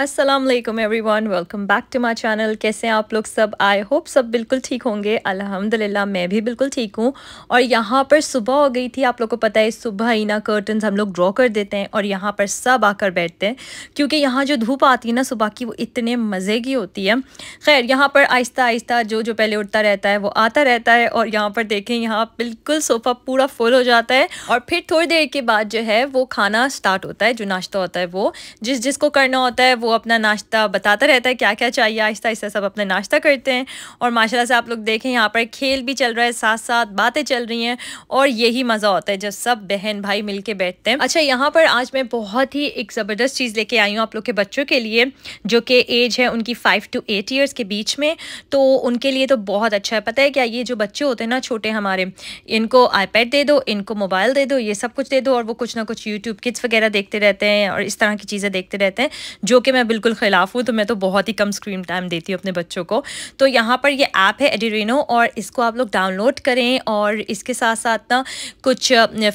Aslam everyone welcome back to my channel कैसे हैं आप लोग सब आई होप सब बिल्कुल ठीक होंगे अल्हम्दुलिल्लाह मैं भी बिल्कुल ठीक हूँ और यहाँ पर सुबह हो गई थी आप लोग को पता है सुबह ही ना कर्टन हम लोग ड्रॉ कर देते हैं और यहाँ पर सब आकर बैठते हैं क्योंकि यहाँ जो धूप आती है ना सुबह की वो इतने मज़े की होती है खैर यहाँ पर आहिस्ता आहिस्ता जो जो पहले उठता रहता है वो आता रहता है और यहाँ पर देखें यहाँ बिल्कुल सोफ़ा पूरा फुल हो जाता है और फिर थोड़ी देर के बाद जो है वो खाना स्टार्ट होता है जो नाश्ता होता है वो जिस जिसको करना होता है वो अपना नाश्ता बताता रहता है क्या क्या चाहिए आहिस्ता आहिस्ता सब अपना नाश्ता करते हैं और माशाल्लाह से आप लोग देखें यहाँ पर खेल भी चल रहा है साथ साथ बातें चल रही हैं और यही मज़ा होता है जब सब बहन भाई मिल बैठते हैं अच्छा यहाँ पर आज मैं बहुत ही एक ज़बरदस्त चीज़ लेके आई हूँ आप लोग के बच्चों के लिए जो कि एज है उनकी फ़ाइव टू एट ईयर्स के बीच में तो उनके लिए तो बहुत अच्छा है पता है क्या ये जो बच्चे होते हैं ना छोटे हमारे इनको आईपैड दे दो इनको मोबाइल दे दो ये सब कुछ दे दो और वो कुछ ना कुछ यूट्यूब किड्स वगैरह देखते रहते हैं और इस तरह की चीज़ें देखते रहते हैं जो कि मैं बिल्कुल ख़िलाफ़ हूँ तो मैं तो बहुत ही कम स्क्रीन टाइम देती हूँ अपने बच्चों को तो यहाँ पर ये ऐप है एडिरेनो और इसको आप लोग डाउनलोड करें और इसके साथ साथ ना कुछ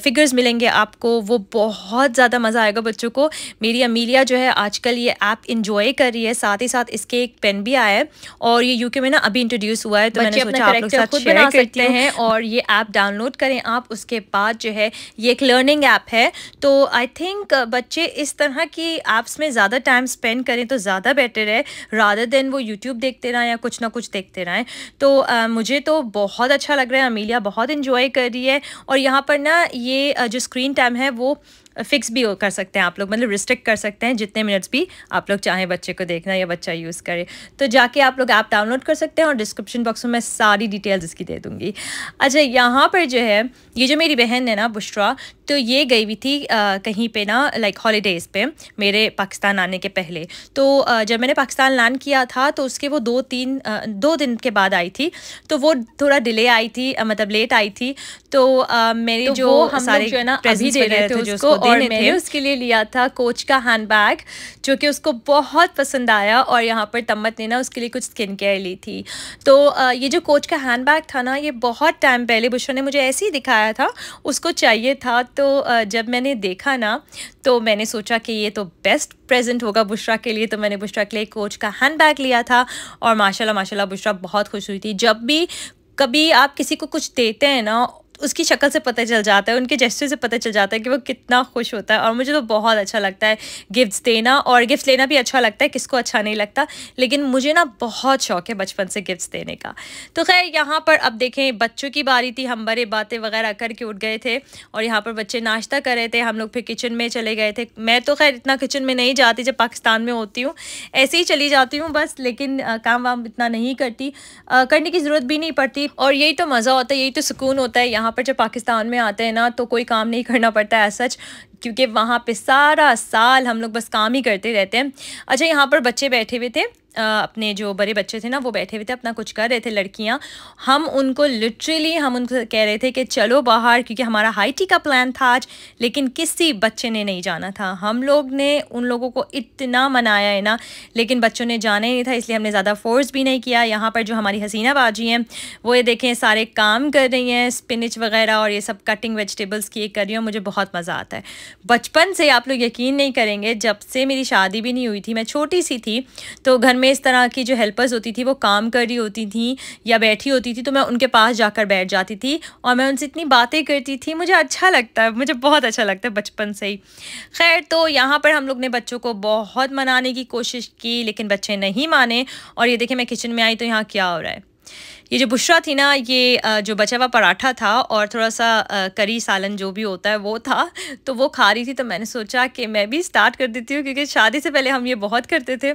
फिगर्स मिलेंगे आपको वो बहुत ज़्यादा मज़ा आएगा बच्चों को मेरी अमीलिया जो है आजकल ये ऐप इन्जॉय कर रही है साथ ही साथ इसके एक पेन भी आया है और ये यूके में ना अभी इंट्रोड्यूस हुआ है तो मैंने सोचा आप लोग साथ शेयर करते हैं और ये ऐप डाउनलोड करें आप उसके बाद जो है ये एक लर्निंग ऐप है तो आई थिंक बच्चे इस तरह की ऐप्स में ज़्यादा टाइम स्पेंड स्पेंड करें तो ज़्यादा बेटर है रादर देन वो यूट्यूब देखते रहें या कुछ ना कुछ देखते रहें तो आ, मुझे तो बहुत अच्छा लग रहा है अमीलिया बहुत इन्जॉय कर रही है और यहाँ पर ना ये जो स्क्रीन टाइम है वो फिक्स भी कर सकते हैं आप लोग मतलब रिस्ट्रिक्ट कर सकते हैं जितने मिनट्स भी आप लोग चाहें बच्चे को देखना या बच्चा यूज़ करे तो जाके आप लोग ऐप डाउनलोड कर सकते हैं और डिस्क्रिप्शन बॉक्स में मैं सारी डिटेल्स इसकी दे दूँगी अच्छा यहाँ पर जो है ये जो मेरी बहन है ना बुशरा तो ये गई हुई थी आ, कहीं पे ना लाइक हॉलीडेज़ पे मेरे पाकिस्तान आने के पहले तो आ, जब मैंने पाकिस्तान लैंड किया था तो उसके वो दो तीन आ, दो दिन के बाद आई थी तो वो थोड़ा डिले आई थी मतलब लेट आई थी तो आ, मेरे तो जो हम सारे जो है ना अभी दे रहे थे, थे उसको और मैंने थे उसके लिए लिया था कोच का हैंड बैग जो कि उसको बहुत पसंद आया और यहाँ पर तम्मत ने ना उसके लिए कुछ स्किन केयर ली थी तो ये जो कोच का हैंड बैग था ना ये बहुत टाइम पहले बुशरा ने मुझे ऐसे ही दिखाया था उसको चाहिए था तो जब मैंने देखा ना तो मैंने सोचा कि ये तो बेस्ट प्रेजेंट होगा बुशरा के लिए तो मैंने बुशरा के लिए कोच का हैंड बैग लिया था और माशाला माशा बुशरा बहुत खुश हुई थी जब भी कभी आप किसी को कुछ देते हैं ना उसकी शक्ल से पता चल जाता है उनके जेस्टर से पता चल जाता है कि वो कितना खुश होता है और मुझे तो बहुत अच्छा लगता है गिफ्ट्स देना और गिफ्ट्स लेना भी अच्छा लगता है किसको अच्छा नहीं लगता लेकिन मुझे ना बहुत शौक है बचपन से गिफ्ट्स देने का तो खैर यहाँ पर अब देखें बच्चों की बारी थी हम बड़े बातें वगैरह करके उठ गए थे और यहाँ पर बच्चे नाश्ता कर रहे थे हम लोग फिर किचन में चले गए थे मैं तो खैर इतना किचन में नहीं जाती जब पाकिस्तान में होती हूँ ऐसे ही चली जाती हूँ बस लेकिन काम वाम इतना नहीं करती करने की ज़रूरत भी नहीं पड़ती और यही तो मज़ा होता है यही तो सुकून होता है यहाँ यहाँ पर जब पाकिस्तान में आते हैं ना तो कोई काम नहीं करना पड़ता है सच क्योंकि वहाँ पे सारा साल हम लोग बस काम ही करते रहते हैं अच्छा यहाँ पर बच्चे बैठे हुए थे अपने जो बड़े बच्चे थे ना वो बैठे हुए थे अपना कुछ कर रहे थे लड़कियाँ हम उनको लिटरली हम उनको कह रहे थे कि चलो बाहर क्योंकि हमारा हाई टी का प्लान था आज लेकिन किसी बच्चे ने नहीं जाना था हम लोग ने उन लोगों को इतना मनाया है ना लेकिन बच्चों ने जाना ही नहीं था इसलिए हमने ज़्यादा फोर्स भी नहीं किया यहाँ पर जो हमारी हसीना बाजी हैं वो ये देखें सारे काम कर रही हैं स्पिनिच वगैरह और ये सब कटिंग वेजिटेबल्स की कर रही हूँ मुझे बहुत मज़ा आता है बचपन से आप लोग यकीन नहीं करेंगे जब से मेरी शादी भी नहीं हुई थी मैं छोटी सी थी तो घर में में इस तरह की जो हेल्पर्स होती थी वो काम कर रही होती थी या बैठी होती थी तो मैं उनके पास जाकर बैठ जाती थी और मैं उनसे इतनी बातें करती थी मुझे अच्छा लगता है मुझे बहुत अच्छा लगता है बचपन से ही खैर तो यहाँ पर हम लोग ने बच्चों को बहुत मनाने की कोशिश की लेकिन बच्चे नहीं माने और ये देखें मैं किचन में आई तो यहाँ क्या हो रहा है ये जो बुशरा थी ना ये जो बचा हुआ पराठा था और थोड़ा सा करी सालन जो भी होता है वो था तो वो खा रही थी तो मैंने सोचा कि मैं भी स्टार्ट कर देती हूँ क्योंकि शादी से पहले हम ये बहुत करते थे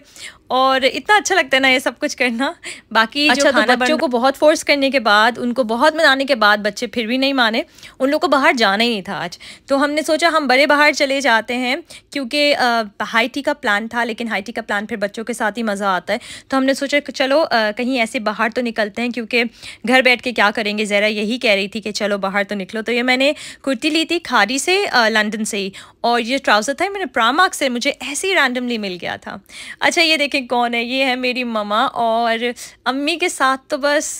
और इतना अच्छा लगता है ना ये सब कुछ करना बाकी अच्छा, जो तो बच्चों को बहुत फोर्स करने के बाद उनको बहुत मनाने के बाद बच्चे फिर भी नहीं माने उन लोग को बाहर जाना ही नहीं था आज तो हमने सोचा हम बड़े बाहर चले जाते हैं क्योंकि हाई टी का प्लान था लेकिन हाई टी का प्लान फिर बच्चों के साथ ही मज़ा आता है तो हमने सोचा चलो कहीं ऐसे बाहर तो निकलते हैं क्योंकि क्योंकि घर बैठ के क्या करेंगे ज़रा यही कह रही थी कि चलो बाहर तो निकलो तो ये मैंने कुर्ती ली थी खारी से लंदन से ही और ये ट्राउज़र था मैंने प्रामार्क से मुझे ऐसे ही रैंडमली मिल गया था अच्छा ये देखें कौन है ये है मेरी ममा और अम्मी के साथ तो बस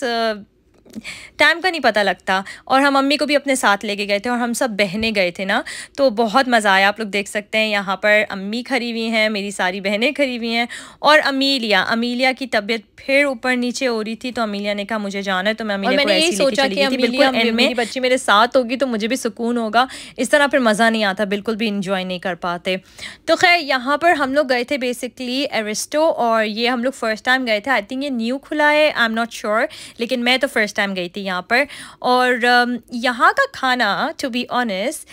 टाइम का नहीं पता लगता और हम मम्मी को भी अपने साथ लेके गए थे और हम सब बहने गए थे ना तो बहुत मज़ा आया आप लोग देख सकते हैं यहाँ पर अम्मी खड़ी हुई हैं मेरी सारी बहनें खड़ी हुई हैं और अमीलिया अमीलिया की तबीयत फिर ऊपर नीचे हो रही थी तो अमीलिया ने कहा मुझे जाना है तो मैं अमीलिया को यही सोचा कि अमीलिया मेरी बच्ची मेरे साथ होगी तो मुझे भी सुकून होगा इस तरह फिर मज़ा नहीं आता बिल्कुल भी इंजॉय नहीं कर पाते तो खैर यहाँ पर हम लोग गए थे बेसिकली एरिस्टो और ये हम लोग फ़र्स्ट टाइम गए थे आई थिंक ये न्यू खुला है आई एम नॉट श्योर लेकिन मैं तो फर्स्ट फर्स्ट टाइम गई थी यहाँ पर और um, यहाँ का खाना टू बी ऑनेस्ट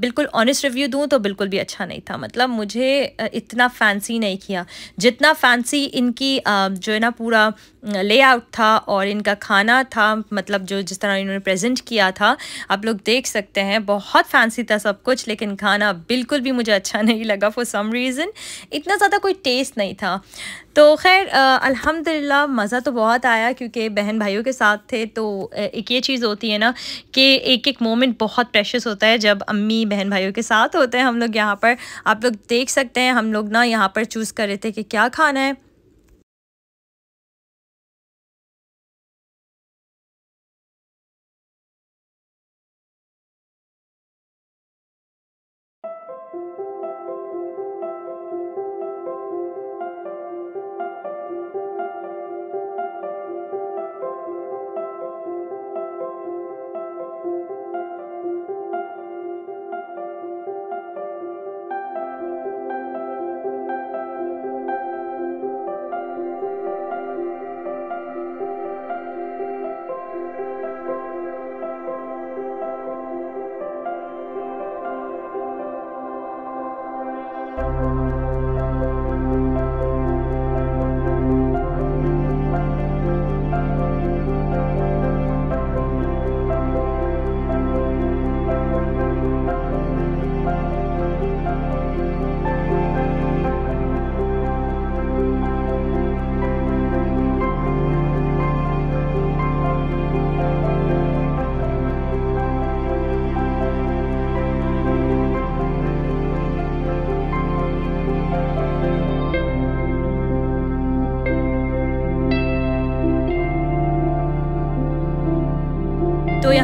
बिल्कुल ऑनेस्ट रिव्यू दूँ तो बिल्कुल भी अच्छा नहीं था मतलब मुझे uh, इतना फैंसी नहीं किया जितना फैंसी इनकी uh, जो है ना पूरा लेआउट था और इनका खाना था मतलब जो जिस तरह इन्होंने प्रेजेंट किया था आप लोग देख सकते हैं बहुत फैंसी था सब कुछ लेकिन खाना बिल्कुल भी मुझे अच्छा नहीं लगा फॉर सम रीज़न इतना ज़्यादा कोई टेस्ट नहीं था तो खैर अल्हम्दुलिल्लाह मज़ा तो बहुत आया क्योंकि बहन भाइयों के साथ थे तो एक ये चीज़ होती है ना कि एक एक मोमेंट बहुत प्रेशस होता है जब अम्मी बहन भाइयों के साथ होते हैं हम लोग यहाँ पर आप लोग देख सकते हैं हम लोग ना यहाँ पर चूज़ कर रहे थे कि क्या खाना है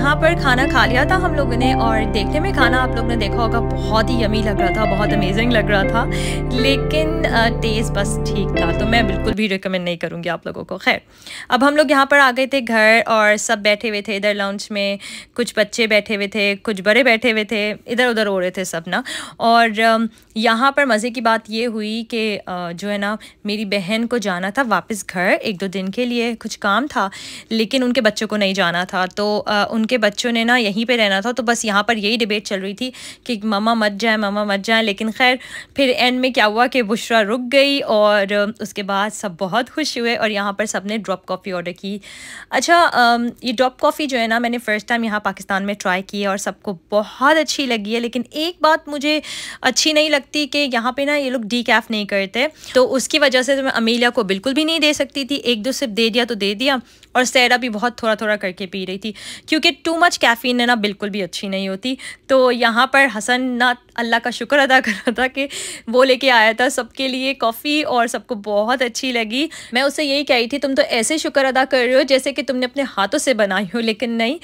यहाँ पर खाना खा लिया था हम लोगों ने और देखने में खाना आप लोगों ने देखा होगा बहुत ही यमी लग रहा था बहुत अमेजिंग लग रहा था लेकिन टेस्ट बस ठीक था तो मैं बिल्कुल भी रिकमेंड नहीं करूँगी आप लोगों को खैर अब हम लोग यहाँ पर आ गए थे घर और सब बैठे हुए थे इधर लंच में कुछ बच्चे बैठे हुए थे कुछ बड़े बैठे हुए थे इधर उधर हो रहे थे सब ना और यहाँ पर मज़े की बात ये हुई कि जो है ना मेरी बहन को जाना था वापस घर एक दो दिन के लिए कुछ काम था लेकिन उनके बच्चों को नहीं जाना था तो उनके के बच्चों ने ना यहीं पे रहना था तो बस यहाँ पर यही डिबेट चल रही थी कि मामा मत जाए मामा मत जाए लेकिन खैर फिर एंड में क्या हुआ कि बुशरा रुक गई और उसके बाद सब बहुत खुश हुए और यहाँ पर सब ने ड्रॉप कॉफ़ी ऑर्डर की अच्छा ये ड्रॉप कॉफ़ी जो है ना मैंने फ़र्स्ट टाइम यहाँ पाकिस्तान में ट्राई की है और सबको बहुत अच्छी लगी है लेकिन एक बात मुझे अच्छी नहीं लगती कि यहाँ पर ना ये लोग डी कैफ नहीं करते तो उसकी वजह से तो मैं अमीलिया को बिल्कुल भी नहीं दे सकती थी एक दो सिर्फ दे दिया तो दे दिया और सैरा भी बहुत थोड़ा थोड़ा करके पी रही थी क्योंकि टू मच कैफ़ीन है ना बिल्कुल भी अच्छी नहीं होती तो यहाँ पर हसन ना अल्लाह का शुक्र अदा कर रहा था कि वो लेके आया था सबके लिए कॉफ़ी और सबको बहुत अच्छी लगी मैं उससे यही कही थी तुम तो ऐसे शुक्र अदा कर रहे हो जैसे कि तुमने अपने हाथों से बनाई हो लेकिन नहीं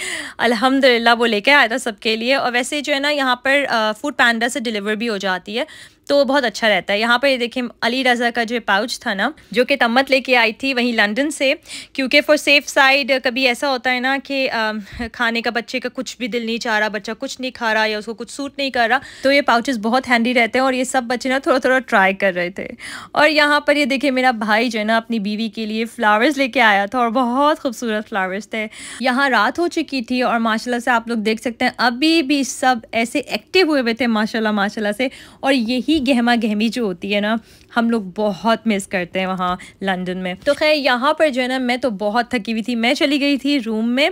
अलहमदिल्ला वो लेके आया था सबके लिए और वैसे जो है ना यहाँ पर फ़ूड पैंडा से डिलीवर भी हो जाती है तो बहुत अच्छा रहता है यहाँ पर देखिए अली रज़ा का जो पाउच था ना जो कि तम्मत लेके आई थी वहीं लंदन से क्योंकि फॉर सेफ साइड कभी ऐसा होता है ना कि खाने का बच्चे का कुछ भी दिल नहीं चाह रहा बच्चा कुछ नहीं खा रहा या उसको कुछ सूट नहीं कर रहा तो ये पाउचेस बहुत हैंडी रहते हैं और ये सब बच्चे ना थोड़ा थोड़ा ट्राई कर रहे थे और यहाँ पर ये देखिए मेरा भाई जो है ना अपनी बीवी के लिए फ्लावर्स लेके आया था और बहुत खूबसूरत फ्लावर्स थे यहाँ रात हो चुकी थी और माशाला से आप लोग देख सकते हैं अभी भी सब ऐसे एक्टिव हुए हुए थे माशाला माशा से और यही ही गहमा गहमी जो होती है ना हम लोग बहुत मिस करते हैं वहाँ लंदन में तो खैर यहाँ पर जो है ना मैं तो बहुत थकी हुई थी मैं चली गई थी रूम में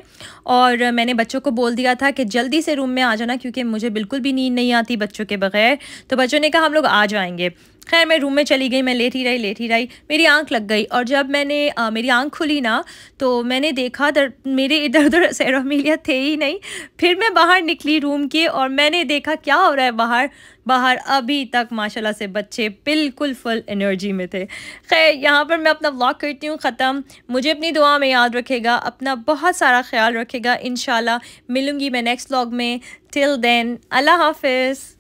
और मैंने बच्चों को बोल दिया था कि जल्दी से रूम में आ जाना क्योंकि मुझे बिल्कुल भी नींद नहीं आती बच्चों के बगैर तो बच्चों ने कहा हम लोग आ जाएंगे खैर मैं रूम में चली गई मैं लेट ही रही लेट ही रही मेरी आँख लग गई और जब मैंने आ, मेरी आँख खुली ना तो मैंने देखा दर, मेरे इधर उधर मिलिया थे ही नहीं फिर मैं बाहर निकली रूम के और मैंने देखा क्या हो रहा है बाहर बाहर अभी तक माशाल्लाह से बच्चे बिल्कुल फुल एनर्जी में थे खैर यहाँ पर मैं अपना व्लॉग करती हूँ ख़त्म मुझे अपनी दुआ में याद रखेगा अपना बहुत सारा ख्याल रखेगा इन मिलूँगी मैं नेक्स्ट व्लॉग में टिल देन अल्लाह हाफिज़